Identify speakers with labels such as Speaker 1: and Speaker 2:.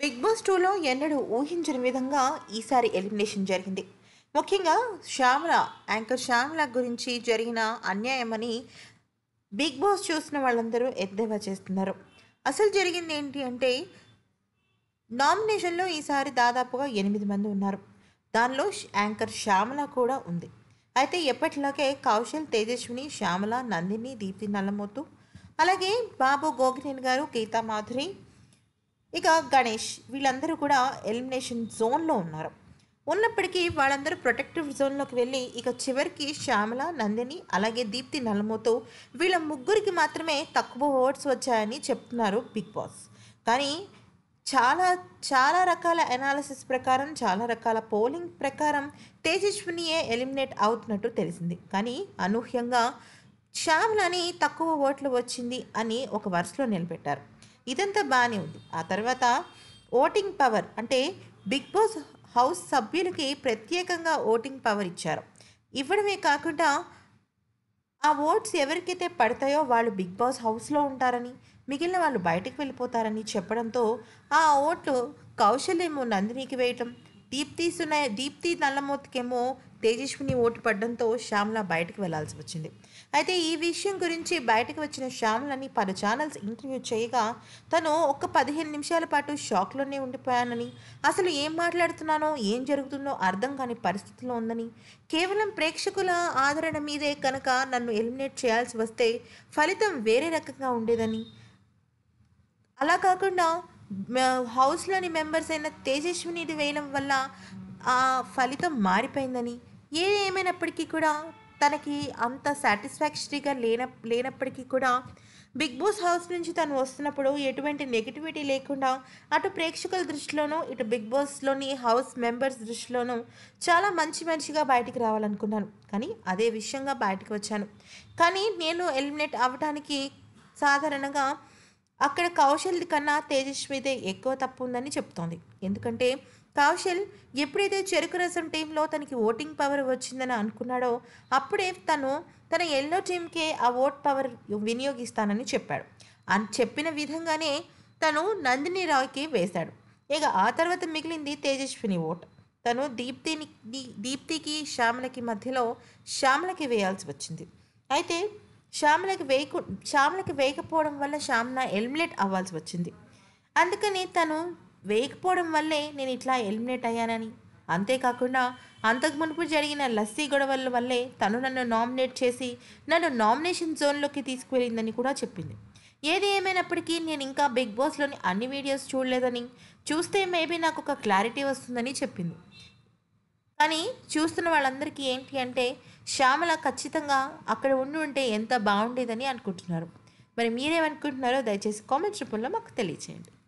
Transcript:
Speaker 1: big boss టూలో ఎన్నడూ ఊహించని విధంగా ఈసారి ఎలిమినేషన్ జరిగింది ముఖ్యంగా శ్యామల యాంకర్ శ్యామల గురించి జరిగిన అన్యాయమని బిగ్ బాస్ చూసిన వాళ్ళందరూ ఎద్దేవా చేస్తున్నారు అసలు జరిగింది ఏంటి అంటే నామినేషన్లో ఈసారి దాదాపుగా ఎనిమిది మంది ఉన్నారు దానిలో యాంకర్ శ్యామల కూడా ఉంది అయితే ఎప్పటిలాగే కౌశల్ తేజస్విని శ్యామల నందిని దీప్తి నల్లమోతు అలాగే బాబు గోగినేని గారు గీతా మాధురి ఇక గణేష్ వీళ్ళందరూ కూడా ఎలిమినేషన్ జోన్లో ఉన్నారు ఉన్నప్పటికీ వాళ్ళందరూ ప్రొటెక్టివ్ జోన్లోకి వెళ్ళి ఇక చివరికి శ్యామల నందిని అలాగే దీప్తి నలమోతో వీళ్ళ ముగ్గురికి మాత్రమే తక్కువ ఓట్స్ వచ్చాయని చెప్తున్నారు బిగ్ బాస్ కానీ చాలా చాలా రకాల అనాలిసిస్ ప్రకారం చాలా రకాల పోలింగ్ ప్రకారం తేజస్వినియే ఎలిమినేట్ అవుతున్నట్టు తెలిసింది కానీ అనూహ్యంగా శ్యామలని తక్కువ ఓట్లు వచ్చింది అని ఒక వరుసలో నిలబెట్టారు ఇదంతా బాగానే ఉంది ఆ తర్వాత ఓటింగ్ పవర్ అంటే బిగ్ బాస్ హౌస్ సభ్యులకి ప్రత్యేకంగా ఓటింగ్ పవర్ ఇచ్చారు ఇవ్వడమే కాకుండా ఆ ఓట్స్ ఎవరికైతే పడతాయో వాళ్ళు బిగ్ బాస్ హౌస్లో ఉంటారని మిగిలిన వాళ్ళు బయటకు వెళ్ళిపోతారని చెప్పడంతో ఆ ఓట్లు కౌశల్యము నందినికి వేయటం దీప్తి సునయ దీప్తి నల్లమూతికేమో తేజస్విని ఓటు పడడంతో శ్యామ్ల బయటకు వెళ్లాల్సి వచ్చింది అయితే ఈ విషయం గురించి బయటకు వచ్చిన శ్యామ్లని పలు ఛానల్స్ ఇంటర్వ్యూ చేయగా తను ఒక్క పదిహేను నిమిషాల పాటు షాక్లోనే ఉండిపోయానని అసలు ఏం మాట్లాడుతున్నానో ఏం జరుగుతుందో అర్థం కాని పరిస్థితిలో ఉందని కేవలం ప్రేక్షకుల ఆదరణ మీదే కనుక నన్ను ఎలిమినేట్ చేయాల్సి వస్తే ఫలితం వేరే రకంగా ఉండేదని అలా కాకుండా హౌస్లోని మెంబర్స్ అయిన తేజస్విని వేయడం వల్ల ఆ ఫలితం మారిపోయిందని ఏది ఏమైనప్పటికీ కూడా తనకి అంత సాటిస్ఫాక్షరీగా లేన లేనప్పటికీ కూడా బిగ్ బాస్ హౌస్ నుంచి తను వస్తున్నప్పుడు ఎటువంటి నెగిటివిటీ లేకుండా అటు ప్రేక్షకుల దృష్టిలోనూ ఇటు బిగ్ బాస్లోని హౌస్ మెంబర్స్ దృష్టిలోనూ చాలా మంచి మంచిగా బయటికి రావాలనుకున్నాను కానీ అదే విషయంగా బయటకు వచ్చాను కానీ నేను ఎలిమినేట్ అవ్వడానికి సాధారణంగా అక్కడ కౌశల్ కన్నా తేజస్విదే ఎక్కువ తప్పు ఉందని చెప్తోంది ఎందుకంటే కౌశల్ ఎప్పుడైతే చెరుకు రసం టీంలో తనకి ఓటింగ్ పవర్ వచ్చిందని అనుకున్నాడో అప్పుడే తను తన ఎల్లో టీంకే ఆ ఓట్ పవర్ వినియోగిస్తానని చెప్పాడు అని చెప్పిన విధంగానే తను నందిని రాయ్కి వేశాడు ఇక ఆ తర్వాత మిగిలింది తేజస్విని ఓట్ తను దీప్తిని దీప్తికి శ్యామలకి మధ్యలో శ్యామలకి వేయాల్సి వచ్చింది అయితే శ్యామలకి వేయకు శ్యామలకి వేయకపోవడం వల్ల శ్యామల ఎలిమినేట్ అవ్వాల్సి వచ్చింది అందుకని తను వేయకపోవడం వల్లే నేను ఇట్లా ఎలిమినేట్ అయ్యానని అంతేకాకుండా అంతకు మునుపు జరిగిన లస్సీ గొడవల వల్లే తను నన్ను నామినేట్ చేసి నన్ను నామినేషన్ జోన్లోకి తీసుకువెళ్ళిందని కూడా చెప్పింది ఏది ఏమైనప్పటికీ నేను ఇంకా బిగ్ బాస్లోని అన్ని వీడియోస్ చూడలేదని చూస్తే మేబీ నాకు ఒక క్లారిటీ వస్తుందని చెప్పింది కానీ చూస్తున్న వాళ్ళందరికీ ఏంటి అంటే శ్యామల ఖచ్చితంగా అక్కడ ఉండి ఉంటే ఎంత బాగుండేదని అనుకుంటున్నారు మరి మీరేమనుకుంటున్నారో దయచేసి కామెంట్ రూపంలో మాకు తెలియచేయండి